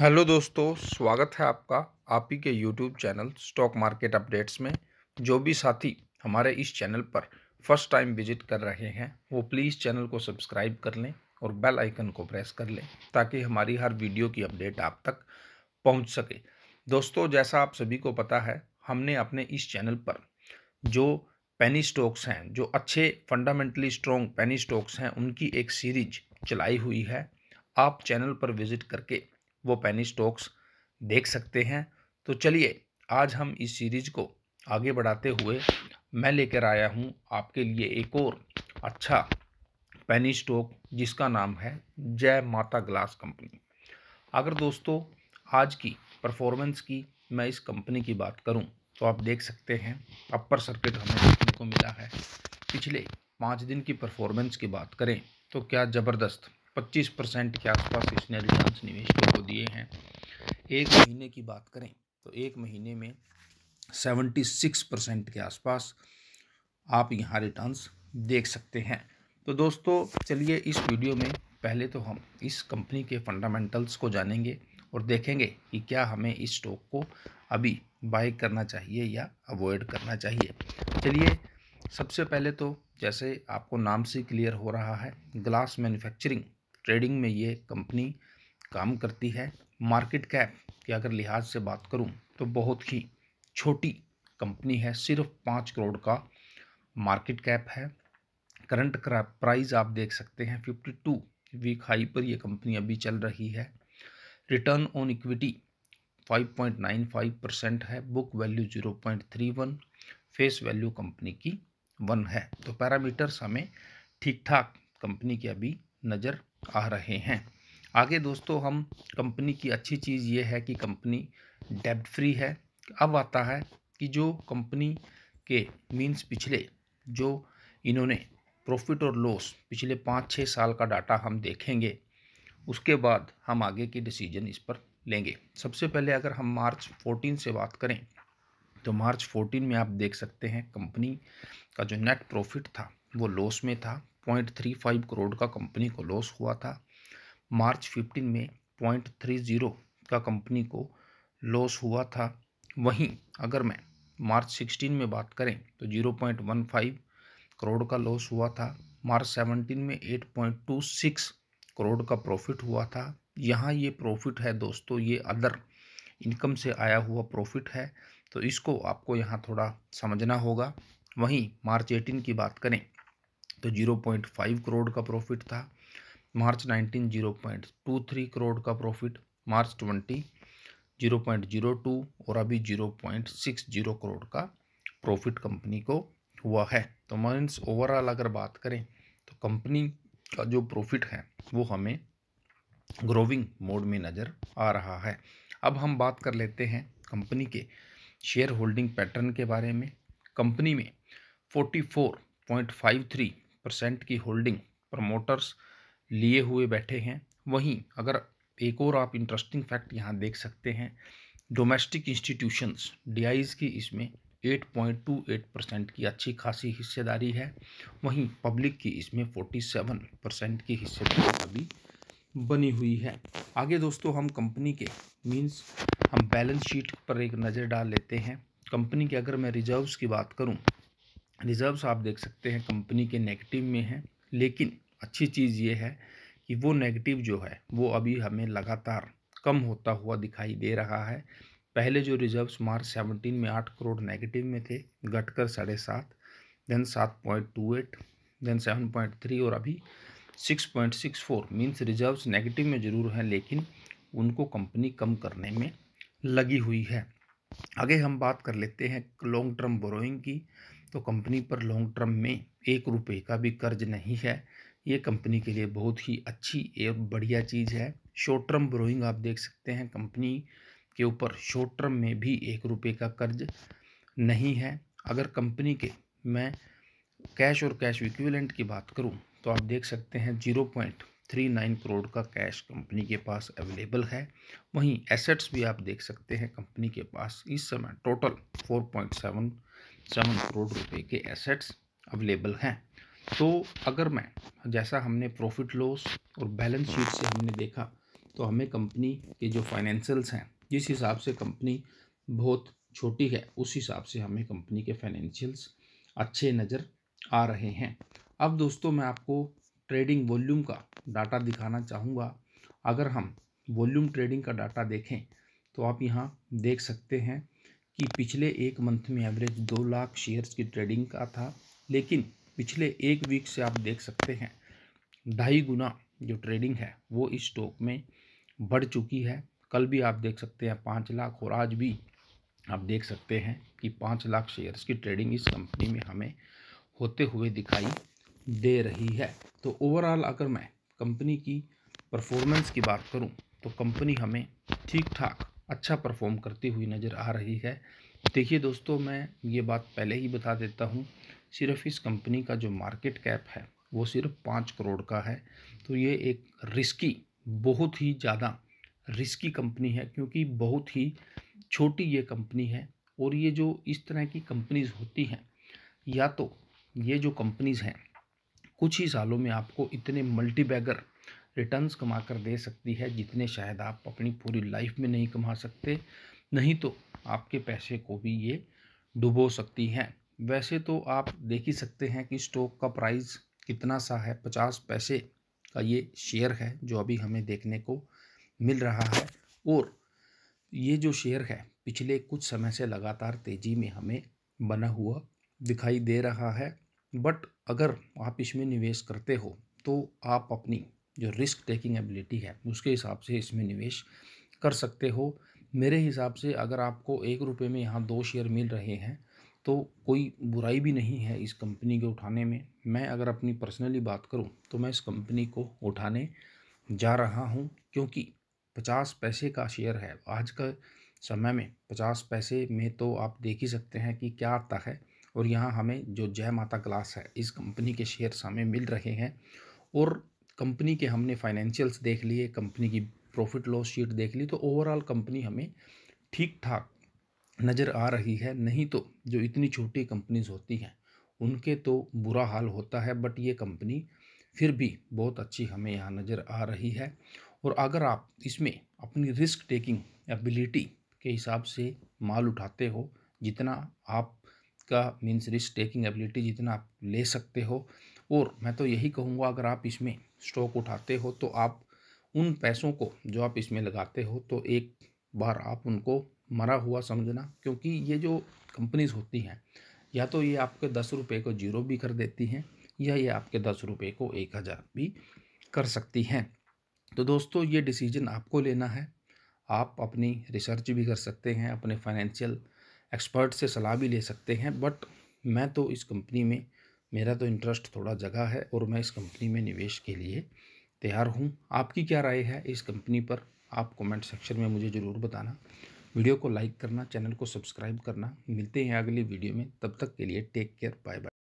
hello दोस्तों स्वागत है आपका आप ही के YouTube channel stock market updates में जो भी साथी हमारे इस चैनल पर फर्स्ट टाइम विजिट कर रहे हैं वो प्लीज़ चैनल को सब्सक्राइब कर लें और बेल आइकन को प्रेस कर लें ताकि हमारी हर वीडियो की अपडेट आप तक पहुंच सके दोस्तों जैसा आप सभी को पता है हमने अपने इस चैनल पर जो पेनी स्टॉक्स हैं जो अच्छे फंडामेंटली स्ट्रॉन्ग पेनी स्टॉक्स हैं उनकी एक सीरीज चलाई हुई है आप चैनल पर विजिट करके वो पेनी स्टॉक्स देख सकते हैं तो चलिए आज हम इस सीरीज को आगे बढ़ाते हुए मैं लेकर आया हूँ आपके लिए एक और अच्छा पेनी स्टॉक जिसका नाम है जय माता ग्लास कंपनी अगर दोस्तों आज की परफॉर्मेंस की मैं इस कंपनी की बात करूं तो आप देख सकते हैं अपर सर्किट हमें देखने को मिला है पिछले पाँच दिन की परफॉर्मेंस की बात करें तो क्या ज़बरदस्त 25 परसेंट के आसपास इसने रिटर्न निवेशकों को दिए हैं एक महीने की बात करें तो एक महीने में 76 परसेंट के आसपास आप यहाँ रिटर्न्स देख सकते हैं तो दोस्तों चलिए इस वीडियो में पहले तो हम इस कंपनी के फंडामेंटल्स को जानेंगे और देखेंगे कि क्या हमें इस स्टॉक को अभी बाय करना चाहिए या अवॉइड करना चाहिए चलिए सबसे पहले तो जैसे आपको नाम से क्लियर हो रहा है ग्लास मैन्युफैक्चरिंग ट्रेडिंग में ये कंपनी काम करती है मार्केट कैप की अगर लिहाज से बात करूँ तो बहुत ही छोटी कंपनी है सिर्फ पाँच करोड़ का मार्केट कैप है करंट प्राइस आप देख सकते हैं फिफ्टी टू वीक हाई पर यह कंपनी अभी चल रही है return on equity five point nine five percent है book value zero point three one face value company की वन है तो पैरामीटर्स हमें ठीक ठाक कंपनी की अभी नज़र आ रहे हैं आगे दोस्तों हम कंपनी की अच्छी चीज़ ये है कि कंपनी डेब्ट फ्री है अब आता है कि जो कंपनी के मीन्स पिछले जो इन्होंने प्रॉफिट और लॉस पिछले पाँच छः साल का डाटा हम देखेंगे उसके बाद हम आगे की डिसीजन इस पर लेंगे सबसे पहले अगर हम मार्च 14 से बात करें तो मार्च 14 में आप देख सकते हैं कंपनी का जो नेट प्रॉफिट था वो लॉस में था पॉइंट थ्री फाइव करोड़ का कंपनी को लॉस हुआ था मार्च फिफ्टीन में पॉइंट थ्री जीरो का कंपनी को लॉस हुआ था वहीं अगर मैं मार्च सिक्सटीन में बात करें तो zero point one five crore का लॉस हुआ था मार्च सेवनटीन में eight point two six crore का प्रॉफिट हुआ था यहाँ ये प्रॉफिट है दोस्तों ये अदर इनकम से आया हुआ प्रॉफिट है तो इसको आपको यहाँ थोड़ा समझना होगा वहीं मार्च एटीन की बात करें तो 0.5 करोड़ का प्रॉफिट था मार्च 19 0.23 करोड़ का प्रॉफिट मार्च 20 0.02 और अभी 0.60 करोड़ का प्रॉफिट कंपनी को हुआ है तो मीन्स ओवरऑल अगर बात करें तो कंपनी का जो प्रॉफिट है वो हमें ग्रोविंग मोड में नज़र आ रहा है अब हम बात कर लेते हैं कंपनी के शेयर होल्डिंग पैटर्न के बारे में कंपनी में 44.53 परसेंट की होल्डिंग प्रमोटर्स लिए हुए बैठे हैं वहीं अगर एक और आप इंटरेस्टिंग फैक्ट यहाँ देख सकते हैं डोमेस्टिक इंस्टीट्यूशंस डी की इसमें 8.28 परसेंट की अच्छी खासी हिस्सेदारी है वहीं पब्लिक की इसमें 47 परसेंट की हिस्सेदारी अभी बनी हुई है आगे दोस्तों हम कंपनी के मींस हम बैलेंस शीट पर एक नज़र डाल लेते हैं कंपनी के अगर मैं रिजर्व्स की बात करूं रिज़र्व्स आप देख सकते हैं कंपनी के नेगेटिव में हैं लेकिन अच्छी चीज़ ये है कि वो नेगेटिव जो है वो अभी हमें लगातार कम होता हुआ दिखाई दे रहा है पहले जो रिजर्व्स मार्च सेवनटीन में आठ करोड़ नेगेटिव में थे घटकर साढ़े सात देन सात point two eight then seven point three और अभी six point six four means reserves negative में ज़रूर हैं लेकिन उनको कंपनी कम करने में लगी हुई है आगे हम बात कर लेते हैं लॉन्ग टर्म बोरोइंग की तो कंपनी पर लॉन्ग टर्म में एक रुपये का भी कर्ज नहीं है ये कंपनी के लिए बहुत ही अच्छी और बढ़िया चीज़ है शॉर्ट टर्म ब्रोइंग आप देख सकते हैं कंपनी के ऊपर शॉर्ट टर्म में भी एक रुपये का कर्ज नहीं है अगर कंपनी के मैं कैश और कैश इक्विवेलेंट की बात करूं तो आप देख सकते हैं zero point three nine crore का कैश कंपनी के पास अवेलेबल है वहीं एसेट्स भी आप देख सकते हैं कंपनी के पास इस समय total four point seven seven crore रुपए के एसेट्स अवेलेबल हैं तो अगर मैं जैसा हमने प्रॉफिट लॉस और बैलेंस शीट से हमने देखा तो हमें कंपनी के जो फाइनेंशियल्स हैं जिस हिसाब से कंपनी बहुत छोटी है उस हिसाब से हमें कंपनी के फाइनेंशियल्स अच्छे नज़र आ रहे हैं अब दोस्तों मैं आपको ट्रेडिंग वॉल्यूम का डाटा दिखाना चाहूँगा अगर हम वॉल्यूम ट्रेडिंग का डाटा देखें तो आप यहाँ देख सकते हैं कि पिछले एक मंथ में एवरेज दो लाख शेयर्स की ट्रेडिंग का था लेकिन पिछले एक वीक से आप देख सकते हैं ढाई गुना जो ट्रेडिंग है वो इस स्टॉक में बढ़ चुकी है कल भी आप देख सकते हैं पाँच लाख और आज भी आप देख सकते हैं कि पाँच लाख शेयर्स की ट्रेडिंग इस कंपनी में हमें होते हुए दिखाई दे रही है तो ओवरऑल अगर मैं कंपनी की परफॉर्मेंस की बात करूं तो कंपनी हमें ठीक ठाक अच्छा परफॉर्म करती हुई नज़र आ रही है देखिए दोस्तों मैं ये बात पहले ही बता देता हूँ सिर्फ इस कंपनी का जो मार्केट कैप है वो सिर्फ पाँच करोड़ का है तो ये एक रिस्की बहुत ही ज़्यादा रिस्की कंपनी है क्योंकि बहुत ही छोटी ये कंपनी है और ये जो इस तरह की कंपनीज होती हैं या तो ये जो कंपनीज़ हैं कुछ ही सालों में आपको इतने मल्टी बैगर रिटर्न्स कमा कर दे सकती है जितने शायद आप अपनी पूरी लाइफ में नहीं कमा सकते नहीं तो आपके पैसे को भी ये डुबो सकती हैं वैसे तो आप देख ही सकते हैं कि स्टॉक का प्राइस कितना सा है पचास पैसे का ये शेयर है जो अभी हमें देखने को मिल रहा है और ये जो शेयर है पिछले कुछ समय से लगातार तेज़ी में हमें बना हुआ दिखाई दे रहा है बट अगर आप इसमें निवेश करते हो तो आप अपनी जो रिस्क टेकिंग एबिलिटी है उसके हिसाब से इसमें निवेश कर सकते हो मेरे हिसाब से अगर आपको एक रुपये में यहाँ दो शेयर मिल रहे हैं तो कोई बुराई भी नहीं है इस कंपनी के उठाने में मैं अगर अपनी पर्सनली बात करूँ तो मैं इस कंपनी को उठाने जा रहा हूँ क्योंकि पचास पैसे का शेयर है आज का समय में पचास पैसे में तो आप देख ही सकते हैं कि क्या आता है और यहाँ हमें जो जय माता ग्लास है इस कंपनी के शेयर हमें मिल रहे हैं और कंपनी के हमने फाइनेंशियल्स देख लिए कंपनी की प्रॉफिट लॉस शीट देख ली तो ओवरऑल कंपनी हमें ठीक ठाक नज़र आ रही है नहीं तो जो इतनी छोटी कंपनीज होती हैं उनके तो बुरा हाल होता है बट ये कंपनी फिर भी बहुत अच्छी हमें यहाँ नज़र आ रही है और अगर आप इसमें अपनी रिस्क टेकिंग एबिलिटी के हिसाब से माल उठाते हो जितना आपका मीन्स रिस्क टेकिंग एबिलिटी जितना आप ले सकते हो और मैं तो यही कहूँगा अगर आप इसमें स्टॉक उठाते हो तो आप उन पैसों को जो आप इसमें लगाते हो तो एक बार आप उनको मरा हुआ समझना क्योंकि ये जो कंपनीज होती हैं या तो ये आपके दस रुपये को जीरो भी कर देती हैं या ये आपके दस रुपये को एक हज़ार भी कर सकती हैं तो दोस्तों ये डिसीजन आपको लेना है आप अपनी रिसर्च भी कर सकते हैं अपने फाइनेंशियल एक्सपर्ट से सलाह भी ले सकते हैं बट मैं तो इस कंपनी में मेरा तो इंटरेस्ट थोड़ा जगह है और मैं इस कंपनी में निवेश के लिए तैयार हूँ आपकी क्या राय है इस कंपनी पर आप कमेंट सेक्शन में मुझे ज़रूर बताना वीडियो को लाइक करना चैनल को सब्सक्राइब करना मिलते हैं अगली वीडियो में तब तक के लिए टेक केयर बाय बाय